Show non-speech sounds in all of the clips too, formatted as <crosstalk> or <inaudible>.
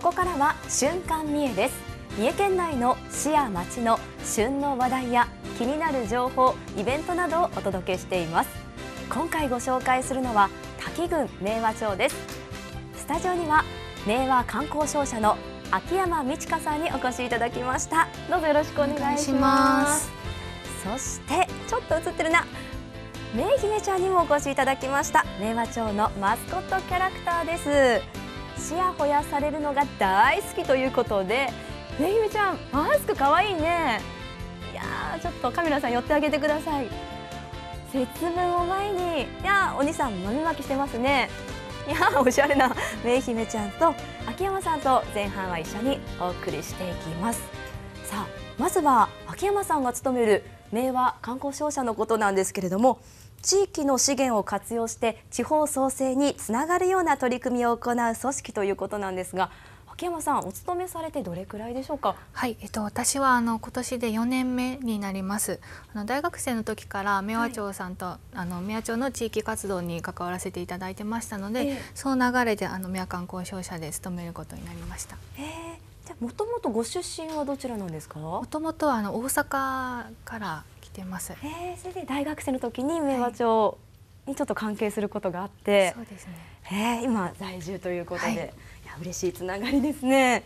ここからは瞬間三重です三重県内の市や町の旬の話題や気になる情報イベントなどをお届けしています今回ご紹介するのは滝郡明和町ですスタジオには明和観光商社の秋山美智香さんにお越しいただきましたどうぞよろしくお願いしますそしてちょっと映ってるなめ姫ちゃんにもお越しいただきました明和町のマスコットキャラクターですちやほやされるのが大好きということでねゆめちゃんマスクかわいいねいやちょっとカメラさん寄ってあげてください節分を前にいやお兄さん豆まきしてますねいやおしゃれなめいひめちゃんと秋山さんと前半は一緒にお送りしていきますさあまずは秋山さんが勤める明和観光商社のことなんですけれども地域の資源を活用して地方創生につながるような取り組みを行う組織ということなんですが秋山さんお勤めされてどれくらいでしょうかはいえっと私はあの今年で4年目になりますあの大学生の時から明和町さんと、はい、あの明和町の地域活動に関わらせていただいてましたので、えー、その流れであの明和観光商社で勤めることになりました、えーもともとご出身はどちらなんですか。もともとあの大阪からてます。えー、それで大学生の時に明和町にちょっと関係することがあって、はい、そうですね。えー、今在住ということで、はい、いや嬉しいつながりですね。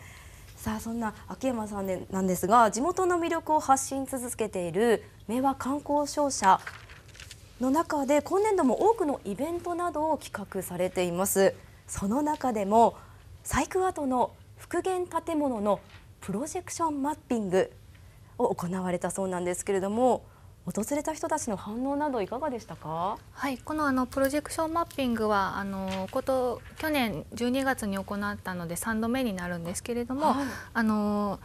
さあそんな秋山さんでなんですが地元の魅力を発信続けている明和観光商社の中で今年度も多くのイベントなどを企画されていますその中でも細工跡の復元建物のプロジェクションマッピングを行われたそうなんですけれども訪れた人たちの反応などいかがでしたか。はい、このあのプロジェクションマッピングはあのこと去年12月に行ったので3度目になるんですけれども、はい、あの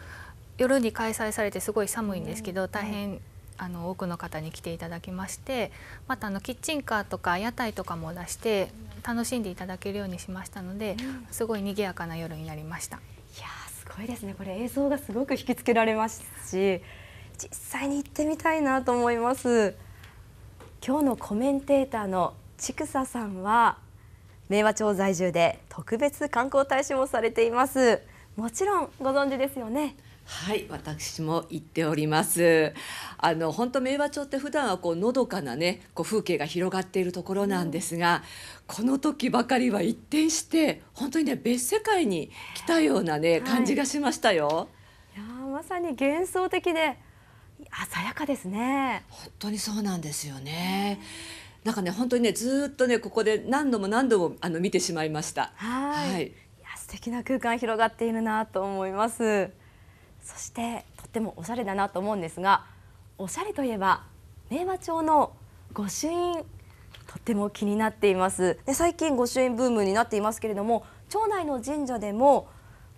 夜に開催されてすごい寒いんですけど、うん、大変、うんあの多くの方に来ていただきましてまたあのキッチンカーとか屋台とかも出して楽しんでいただけるようにしましたので、すごい賑やかな夜になりました。いやすごいですねこれ映像がすごく引きつけられますし実際に行ってみたいなと思います今日のコメンテーターの千草さんは明和町在住で特別観光大使もされていますもちろんご存知ですよねはい、私も行っております。あの本当明和町って普段はこうのどかなね、こう風景が広がっているところなんですが、うん、この時ばかりは一転して本当にね別世界に来たようなね感じがしましたよ。はい、いやまさに幻想的で鮮やかですね本当にそうなんですよねなんかね本当にねずっとねここで何度も何度もあの見てしまいましたはいいや素敵な空間広がっているなと思いますそしてとってもおしゃれだなと思うんですがおしゃれといえば明和町の御朱印とっても気になっていますで最近御朱印ブームになっていますけれども町内の神社でも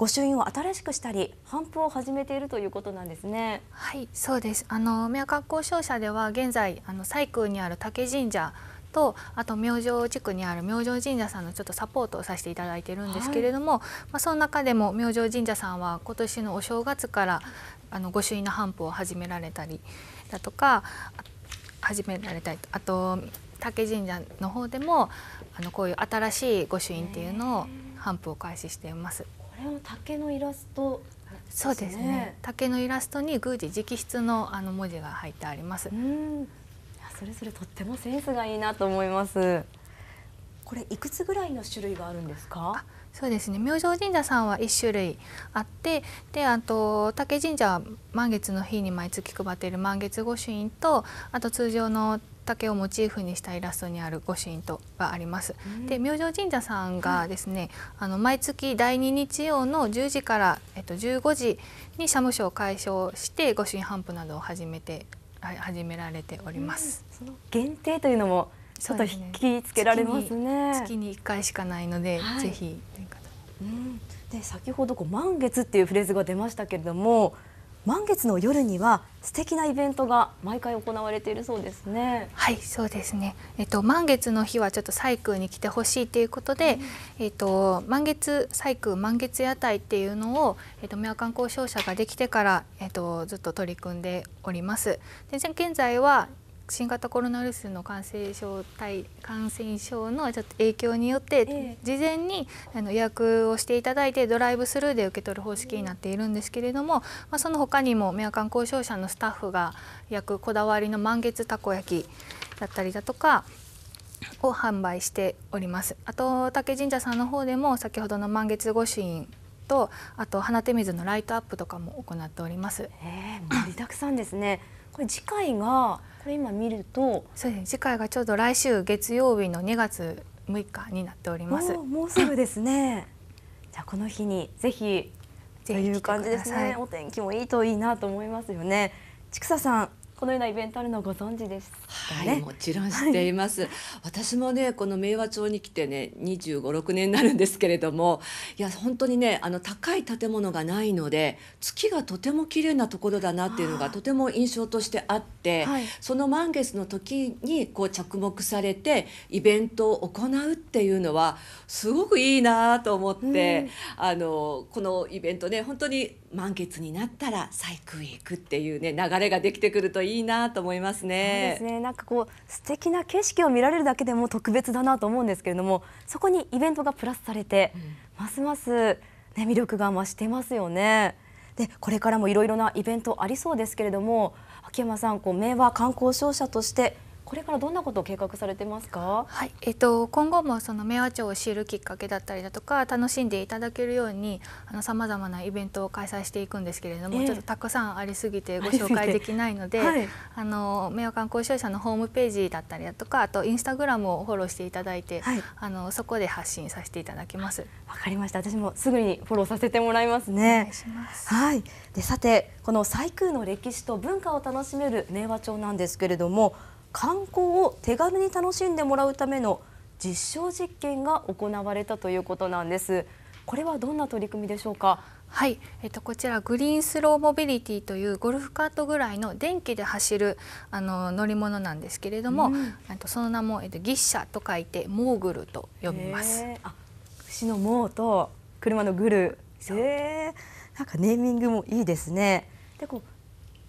御朱印を新しくしたり頒布を始めているということなんですね。はいそうですあの宮学校商社では現在あの西宮にある竹神社とあと明星地区にある明星神社さんのちょっとサポートをさせていただいてるんですけれども、はい、まあ、その中でも明星神社さんは今年のお正月からあの御朱印の頒布を始められたりだとか始められたりあと竹神社の方でもあのこういう新しい御朱印っていうのを頒布を開始しています。れは竹のイラスト、ね、そうですね竹のイラストに宮司直筆のあの文字が入ってありますうんそれぞれとってもセンスがいいなと思いますこれいくつぐらいの種類があるんですかそうですね明星神社さんは1種類あってであと竹神社は満月の日に毎月配っている満月御朱印とあと通常の竹をモチーフにしたイラストにある御朱印とがあります。で明星神社さんがですね、あの毎月第二日曜の十時からえっと十五時に社務所を解消して御朱印頒布などを始めて始められております。その限定というのもちょっと引きつけられますね。月に一回しかないので、はい、ぜひ。うん、で先ほどこう満月っていうフレーズが出ましたけれども。満月の夜には素敵なイベントが毎回行われているそうですね。はい、そうですね。えっと満月の日はちょっとサイクに来てほしいということで、うん、えっと満月サイク満月屋台っていうのをえっと宮観光商社ができてからえっとずっと取り組んでおります。で現在は新型コロナウイルスの感染症対感染症のちょっと影響によって、え事前にあの予約をしていただいてドライブスルーで受け取る方式になっているんですけれども、まあ、その他にもメアカ交渉者のスタッフが焼くこだわりの満月たこ焼きだったりだとかを販売しております。あと竹神社さんの方でも先ほどの満月御朱印とあと花手水のライトアップとかも行っております。えー、盛りだくさんですね。これ次回がこれ今見るとそうです次回がちょうど来週月曜日の2月6日になっておりますもうすぐですね <laughs> じゃあこの日にぜひという感じですねお天気もいいといいなと思いますよね千草さんこのようなイベントあるのご存知です、ね、はいもちろん知っています、はい、私もねこの明和町に来てね25、6年になるんですけれどもいや本当にねあの高い建物がないので月がとても綺麗なところだなっていうのがとても印象としてあって、はい、その満月の時にこう着目されてイベントを行うっていうのはすごくいいなと思って、うん、あのこのイベントね本当に満月になったら再空へ行くっていうね流れができてくるといいなと思いますね。そうですね。なんかこう素敵な景色を見られるだけでも特別だなと思うんですけれども、そこにイベントがプラスされて、うん、ますますね魅力が増してますよね。でこれからもいろいろなイベントありそうですけれども、秋山さんこう名和観光商社としてこれからどんなことを計画されてますか、はいえっと、今後もその明和町を知るきっかけだったりだとか楽しんでいただけるようにさまざまなイベントを開催していくんですけれども、えー、ちょっとたくさんありすぎてご紹介できないので、はい、あの明和観光商社のホームページだったりだとかあとインスタグラムをフォローしていただいて、はい、あのそこで発信させていただきます。わかりました私もすぐにフォローさせてもらいますね。はい、でさてこのサイク空の歴史と文化を楽しめる明和町なんですけれども観光を手軽に楽しんでもらうための実証実験が行われたということなんです。これはどんな取り組みでしょうか。はい、えっと、こちらグリーンスローモビリティというゴルフカートぐらいの電気で走るあの乗り物なんですけれども、うん、とその名も、えっと、ギッシャと書いてモーグルと呼びます。あ牛のモーと車のグル。え、なんかネーミングもいいですね。でこう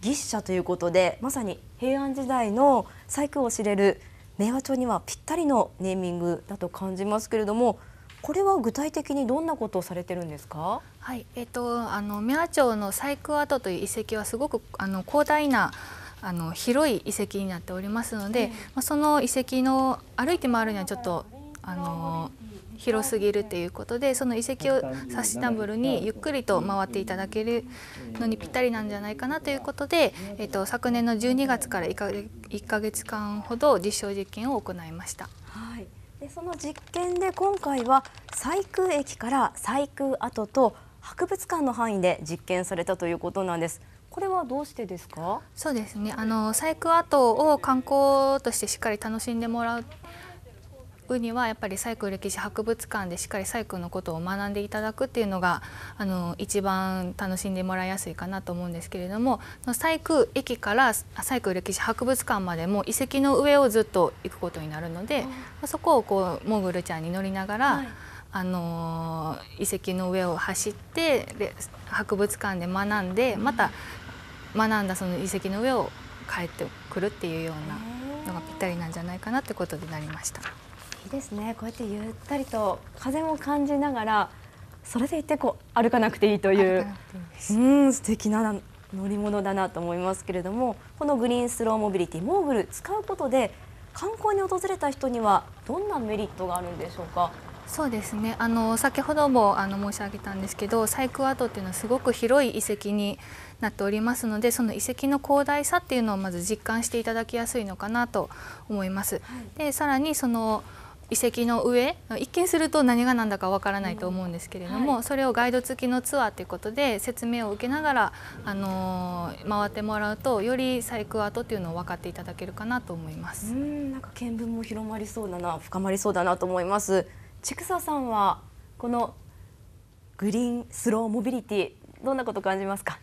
牛車ということでまさに平安時代の細工を知れる明和町にはぴったりのネーミングだと感じますけれどもこれは具体的にどんなことをされてるんですか。はい、えっ、とあの明和町の細工跡という遺跡はすごくあの広大なあの広い遺跡になっておりますので、うん、まその遺跡の歩いて回るにはちょっとあの広すぎるということでその遺跡をサスティナブルにゆっくりと回っていただけるのにぴったりなんじゃないかなということで、えー、と昨年の12月から1か月間ほど実証実験を行いました。はいでその実験で今回は採空駅から採空跡と博物館の範囲で実験されたということなんです。これはどうしてですかそうですねあの細工跡を観光としてしっかり楽しんでもらうくにはやっぱりサイクル歴史博物館でしっかりサイクルのことを学んでいただくっていうのがあの一番楽しんでもらいやすいかなと思うんですけれどもサイク駅からサイクル歴史博物館までも遺跡の上をずっと行くことになるので、うん、そこをこうモーグルちゃんに乗りながら、はい、あの遺跡の上を走って博物館で学んでまた学んだその遺跡の上を帰ってくるっていうようなのがぴったりなんじゃないかなってことになりました。いいですねこうやってゆったりと風も感じながらそれでいてこう歩かなくていいといううん素敵な乗り物だなと思いますけれどもこのグリーンスローモビリティモーグル使うことで観光に訪れた人にはどんなメリットがあるんでしょうかそうですねあの先ほどもあの申し上げたんですけどサイクワートっていうのはすごく広い遺跡になっておりますのでその遺跡の広大さっていうのをまず実感していただきやすいのかなと思います。はい、でさらにその遺跡の上一見すると何が何だかわからないと思うんですけれども、はい、それをガイド付きのツアーということで説明を受けながら、あのー、回ってもらうとより細工アートっていうのを分かっていただけるかなと思いますうんなんか見聞も広まりそうだな深まりそうだなと思います。千草さんはこのグリーンスローモビリティどんなこと感じますか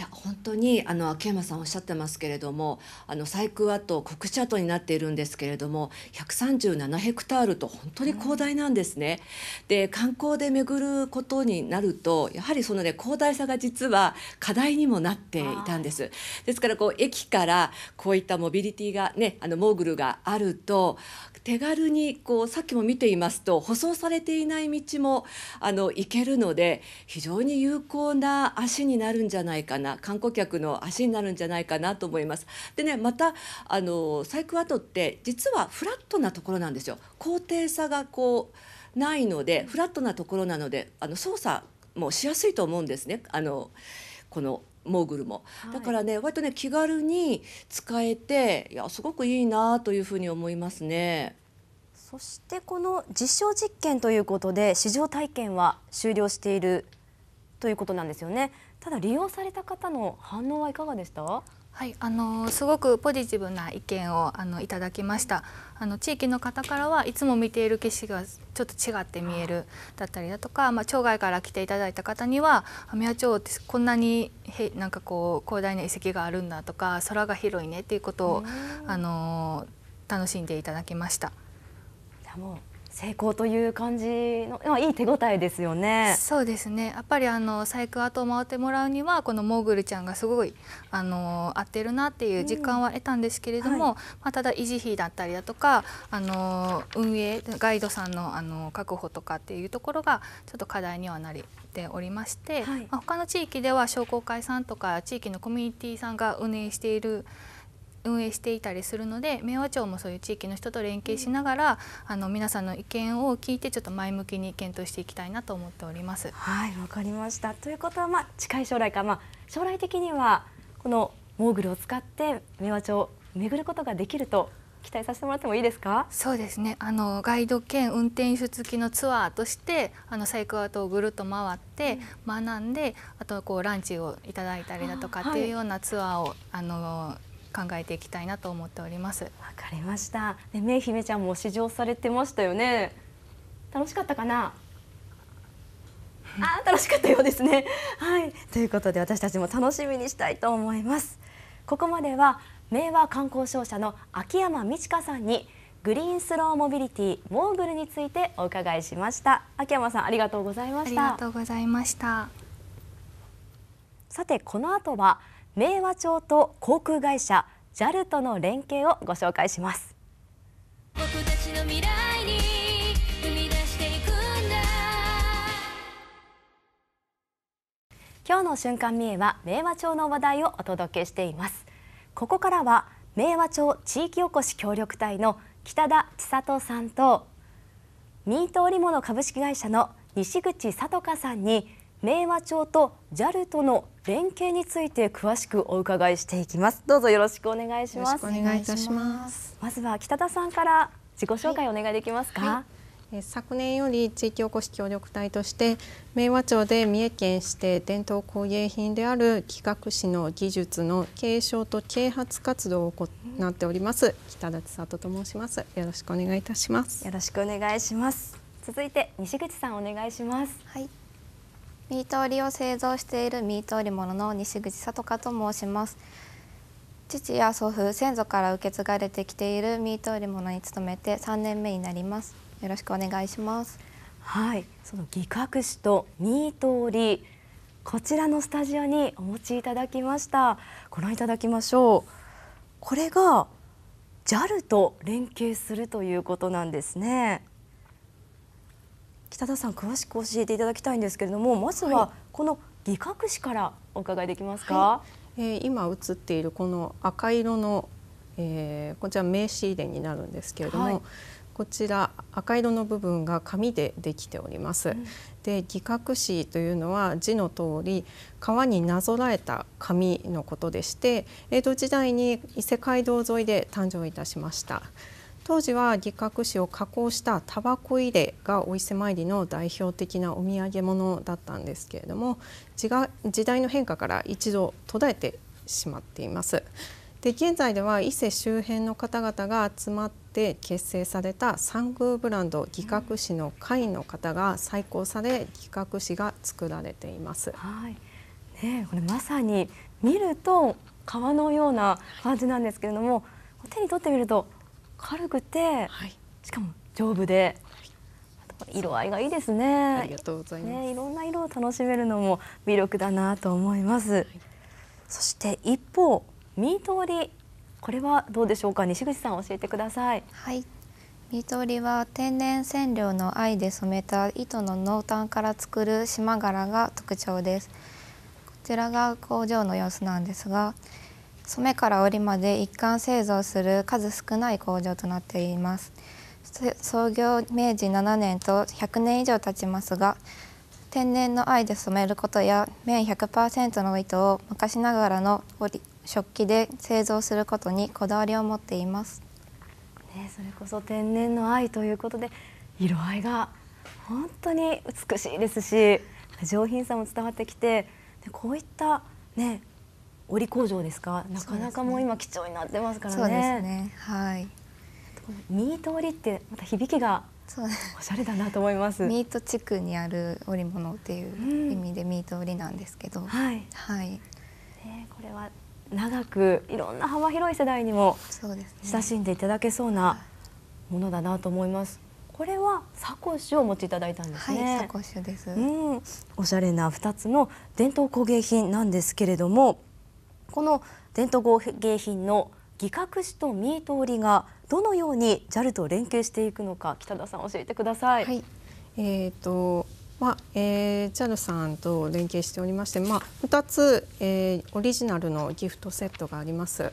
や本当にあの秋山さんおっしゃってますけれどもあの細工跡国地跡になっているんですけれども137ヘクタールと本当に広大なんですね。うん、で観光で巡ることになるとやはりそのね広大さが実は課題にもなっていたんです。ですからこう駅からこういったモビリティがねあのモーグルがあると手軽にこうさっきも見ていますと舗装されていない道もあの行けるので非常に有効な足になるんじゃないかなな観光客の足になるんじゃないかなと思います。でねまたあのサイクワトって実はフラットなところなんですよ。高低差がこうないのでフラットなところなのであの操作もしやすいと思うんですね。あのこのモーグルも、だからね割とね気軽に使えていやすごくいいなというふうに思いますね。そしてこの実証実験ということで試乗体験は終了しているということなんですよね。ただ利用された方の反応はいかがでした？はい、あのすごくポジティブな意見をあのいただきましたあの地域の方からはいつも見ている景色がちょっと違って見えるだったりだとか、まあ、町外から来ていただいた方には宮町ってこんなにへなんかこう広大な遺跡があるんだとか空が広いねっていうことをあの楽しんでいただきました。もう成功という感じの、まあ、いい手応えですよね。そうですねやっぱりあの細工跡を回ってもらうにはこのモーグルちゃんがすごいあの合ってるなっていう実感は得たんですけれども、うんはい、まあ、ただ維持費だったりだとかあの運営ガイドさんのあの確保とかっていうところがちょっと課題にはなりておりまして、はい、まあ、他の地域では商工会さんとか地域のコミュニティさんが運営している。運営していたりするので明和町もそういう地域の人と連携しながら、あの皆さんの意見を聞いてちょっと前向きに検討していきたいなと思っております。はいわかりましたということは、まあ、近い将来か、まあ、将来的にはこのモーグルを使って明和町を巡ることができると期待させてもらってもいいですかそうですねあのガイド兼運転手付きのツアーとしてあのサイクアートをぐるっと回って、うん、学んであとこうランチをいただいたりだとかっていうようなツアーを、はい、あの考えていきたいなと思っておりますわかりましたでめいひめちゃんも試乗されてましたよね楽しかったかなあ楽しかったようですね <laughs> はいということで私たちも楽しみにしたいと思いますここまでは明和観光商社の秋山美智香さんにグリーンスローモビリティモーグルについてお伺いしました秋山さんありがとうございましたありがとうございましたさてこの後は明和町と航空会社 JAL との連携をご紹介します僕たちの未来に踏み出していくんだ今日の瞬間三重は明和町の話題をお届けしていますここからは明和町地域おこし協力隊の北田千里さんとミート織物株式会社の西口さとかさんに明和町と JAL との連携について詳しくお伺いしていきますどうぞよろしくお願いしますお願いいたしますまずは北田さんから自己紹介お願いできますか、はい、はい、昨年より地域おこし協力隊として明和町で三重県指定伝統工芸品である企画士の技術の継承と啓発活動を行っております北田千里と申しますよろしくお願いいたしますよろしくお願いします続いて西口さんお願いしますはいミート織を製造しているミート織物の西口さとかと申します父や祖父先祖から受け継がれてきているミート織物に勤めて3年目になりますよろしくお願いしますはいその擬革紙とミート織こちらのスタジオにお持ちいただきましたご覧いただきましょうこれが JAL と連携するということなんですね北田さん詳しく教えていただきたいんですけれどもまずはこの擬革紙からお伺いできますか、はい、えー、今映っているこの赤色の、えー、こちら名刺入れになるんですけれども、はい、こちら赤色の部分が紙でできております。うん、で擬革紙というのは字の通り川になぞらえた紙のことでして江戸時代に伊勢街道沿いで誕生いたしました。当時は擬革紙を加工したタバコ入れがお伊勢参りの代表的なお土産物だったんですけれども時代の変化から一度途絶えてしまっています。で現在では伊勢周辺の方々が集まって結成された三宮ブランド擬革紙の会員の方が再興され擬革紙が作られています。はい、ねこれまさに見ると川のような感じなんですけれども、手に取ってみると軽くて、はい、しかも丈夫で、はい、色合いがいいですねありがとうございます、ね、いろんな色を楽しめるのも魅力だなと思います、はい、そして一方ミート織りこれはどうでしょうか西口さん教えてくださいはいミーりは天然染料の藍で染めた糸の濃淡から作る縞柄が特徴ですこちらが工場の様子なんですが染めから織りまで一貫製造する数少ない工場となっています創業明治7年と100年以上経ちますが天然の藍で染めることや綿100%の糸を昔ながらの食器で製造することにこだわりを持っています、ね、それこそ天然の藍ということで色合いが本当に美しいですし上品さも伝わってきてでこういった、ね、織工場ですかなかなかもう今貴重になってますからね。そうですねはいミート織ってまた響きがおしゃれだなと思います。ミート地区にある織物っていう意味でミート織なんですけど、うん、はい、はい、ねこれは長くいろんな幅広い世代にも親しんでいただけそうなものだなと思います。これはサコッシュを持ちいただいたんですね。はい、サコッシュです。うん、おしゃれな二つの伝統工芸品なんですけれども。この伝統工芸品の擬革紙と見通りがどのように JAL と連携していくのか北田さん教えてください。はい、えっ、ー、とまあえー、JAL さんと連携しておりまして、まあ、二つ、えー、オリジナルのギフトセットがあります。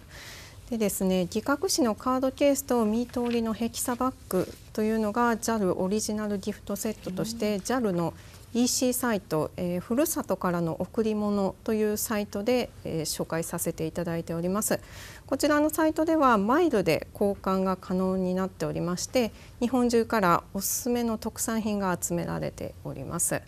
でですね、擬革紙のカードケースとミート織りのヘキサバッグというのが JAL オリジナルギフトセットとして JAL の EC サイト、えー、ふるさとからの贈り物というサイトで、えー、紹介させていただいておりますこちらのサイトではマイルで交換が可能になっておりまして日本中からおすすめの特産品が集められております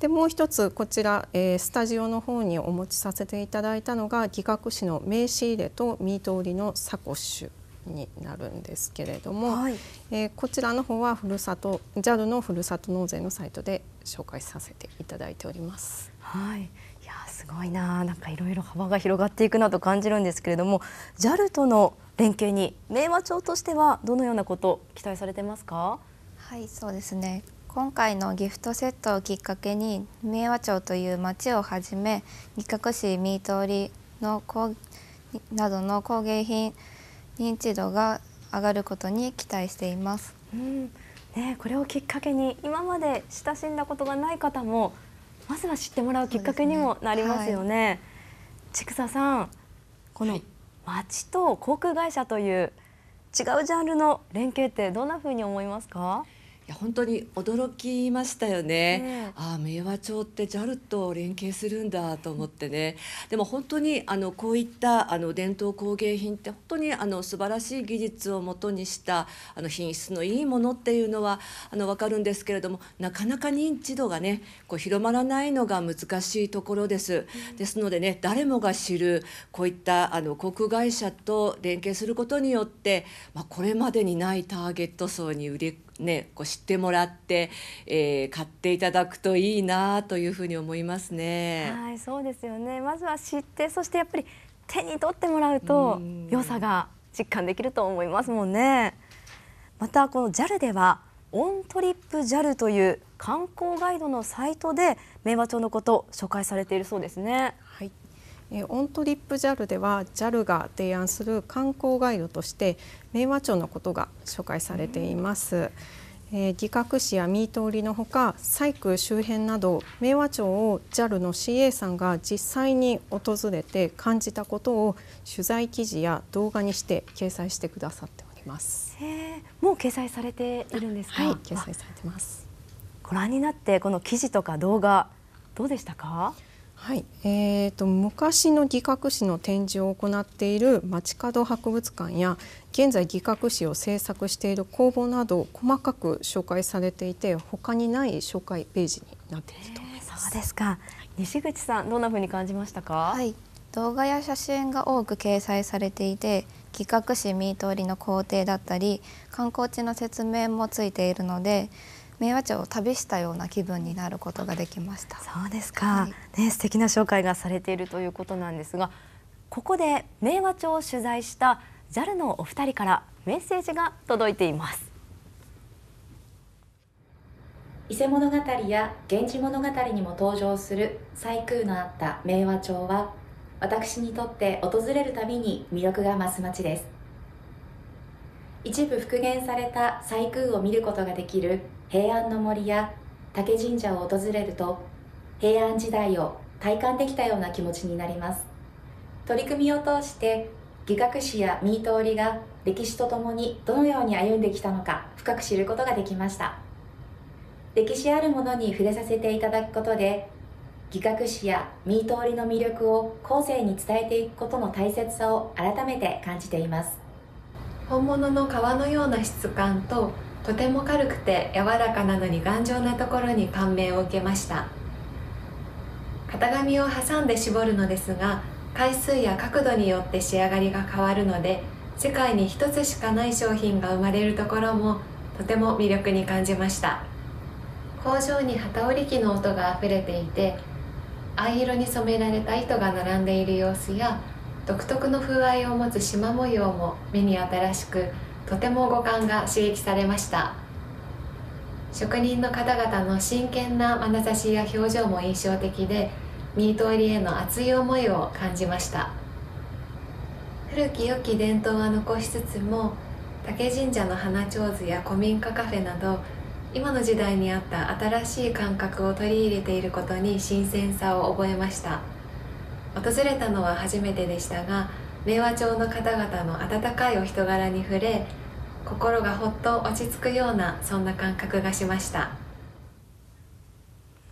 でもう一つこちら、えー、スタジオの方にお持ちさせていただいたのが擬革紙の名刺入れとミート売りのサコッシュになるんですけれども、はい、えー、こちらの方はふるさと JAL のふるさと納税のサイトで紹介させていただいております。はい、いやすごいな、なんかいろいろ幅が広がっていくなと感じるんですけれども、JAL との連携に明和町としてはどのようなこと期待されてますか？はい、そうですね。今回のギフトセットをきっかけに明和町という町をはじめ仁角市三通りの工などの工芸品認知度が上がることに期待しています。うんね、これをきっかけに今まで親しんだことがない方もまずは知ってもらうきっかけにもなりますよね。ちくささんこの町と航空会社という違うジャンルの連携ってどんなふうに思いますかや本当に驚きましたよね、ああ明和町って JAL と連携するんだと思ってねでも本当にあのこういったあの伝統工芸品って本当にあの素晴らしい技術をもとにしたあの品質のいいものっていうのはあの分かるんですけれどもなかなか認知度がねこう広まらないのが難しいところです。ですのでね誰もが知るこういったあの航空会社と連携することによって、まあ、これまでにないターゲット層に売りね、こう知ってもらって、えー、買っていただくといいなというふうに思いますね。はい、そうですよね。まずは知って、そしてやっぱり手に取ってもらうと良さが実感できると思いますもんね。またこの JAL ではオントリップ JAL という観光ガイドのサイトで明和町のこと紹介されているそうですね。オントリップ JAL では JAL が提案する観光ガイドとして明和町のことが紹介されています。えー、擬革紙や三通りのほか細工周辺など明和町を JAL の CA さんが実際に訪れて感じたことを取材記事や動画にして掲載してくださっております。もう掲載されているんですか。はい、掲載されてます。ご覧になってこの記事とか動画どうでしたか。はい、えーと、昔の擬革紙の展示を行っている街角博物館や現在擬革紙を制作している工房など細かく紹介されていて他にない紹介ページになっていると思います。そうですか西口さんどんな風に感じましたか、はい、動画や写真が多く掲載されていて企画紙見通りの工程だったり観光地の説明もついているので明和町を旅したような気分になることができましたそうですか、はい、ね素敵な紹介がされているということなんですがここで明和町を取材した JAL のお二人からメッセージが届いています伊勢物語や源氏物語にも登場する最空のあった明和町は私にとって訪れるたびに魅力が増す町です一部復元された細宮を見ることができる平安の森や竹神社を訪れると平安時代を体感できたような気持ちになります取り組みを通して戯学士やミート織が歴史とともにどのように歩んできたのか深く知ることができました歴史あるものに触れさせていただくことで戯学士やミート織の魅力を後世に伝えていくことの大切さを改めて感じています本物の皮のような質感ととても軽くて柔らかなのに頑丈なところに感銘を受けました型紙を挟んで絞るのですが回数や角度によって仕上がりが変わるので世界に一つしかない商品が生まれるところもとても魅力に感じました工場に機織り機の音があふれていて藍色に染められた糸が並んでいる様子や独特の風合いを持つ縞模様も目に新しくとても五感が刺激されました職人の方々の真剣な眼差しや表情も印象的でニート織への熱い思いを感じました古き良き伝統は残しつつも竹神社の花手水や古民家カフェなど今の時代に合った新しい感覚を取り入れていることに新鮮さを覚えました。訪れたのは初めてでしたが明和町の方々の温かいお人柄に触れ心がほっと落ち着くようなそんな感覚がしました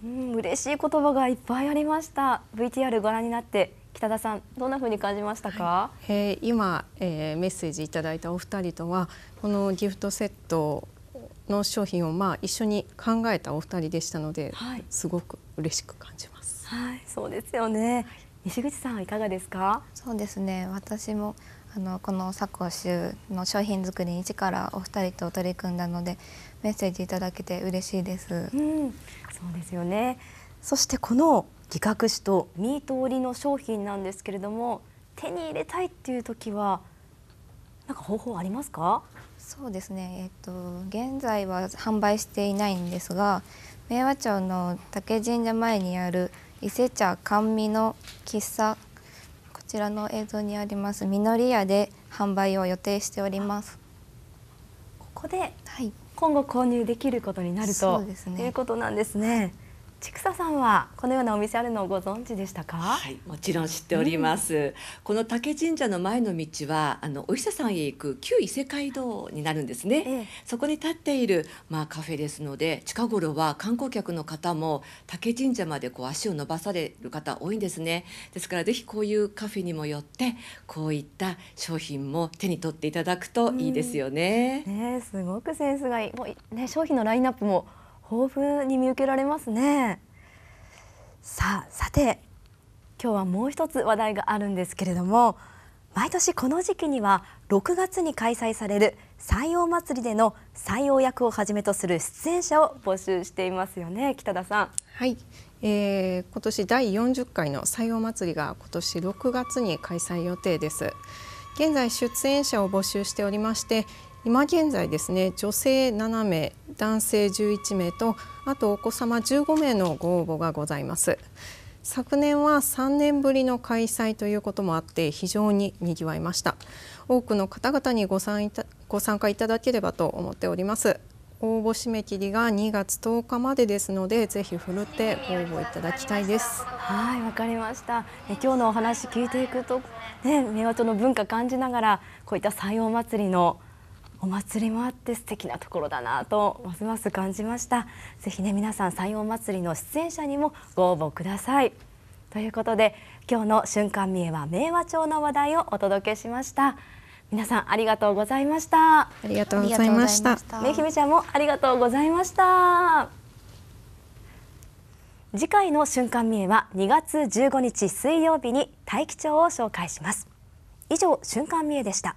うん嬉しい言葉がいっぱいありました VTR ご覧になって北田さんどんなうに感じましたか、はい、えー、今、えー、メッセージいただいたお二人とはこのギフトセットの商品をまあ一緒に考えたお二人でしたので、はい、すごく嬉しく感じます。はい、そうですよね。はい西口さんいかがですかそうですね私もあのこの佐古州の商品作りに一からお二人と取り組んだのでメッセージいただけて嬉しいです、うん、そうですよねそしてこの擬革紙とミート織りの商品なんですけれども手に入れたいっていう時はなんか方法ありますかそうですね、えっと、現在は販売していないんですが明和町の竹神社前にある伊勢茶甘味の喫茶こちらの映像にありますみのり屋で販売を予定しておりますここで今後購入できることになると、はい、いうことなんですね。千草さんはこのようなお店あるのをご存知でしたか、はい、もちろん知っております、うん、この竹神社の前の道はあのお医者さんへ行く旧伊勢街道になるんですね、ええ、そこに立っているまあカフェですので近頃は観光客の方も竹神社までこう足を伸ばされる方多いんですねですからぜひこういうカフェにもよってこういった商品も手に取っていただくといいですよね、うん、ねすごくセンスがいいもうね商品のラインナップも豊富に見受けられますねさあさて今日はもう一つ話題があるんですけれども毎年この時期には6月に開催される採用祭りでの採用役をはじめとする出演者を募集していますよね北田さん。はい、えー、今年第40回の採用祭りが今年6月に開催予定です。現在出演者を募集しておりまして今現在ですね女性7名男性11名とあとお子様15名のご応募がございます昨年は3年ぶりの開催ということもあって非常に賑わいました多くの方々にご参ご参加いただければと思っております応募締め切りが2月10日までですのでぜひふるってご応募いただきたいですはいわかりましたえ今日のお話聞いていくとね、明和町の文化感じながらこういった採用祭りのお祭りもあって素敵なところだなとますます感じましたぜひね皆さん西音祭りの出演者にもご応募くださいということで今日の瞬間三重は明和町の話題をお届けしました皆さんありがとうございましたありがとうございましたねひめちゃんもありがとうございました次回の瞬間三重は2月15日水曜日に大気町を紹介します以上瞬間三重でした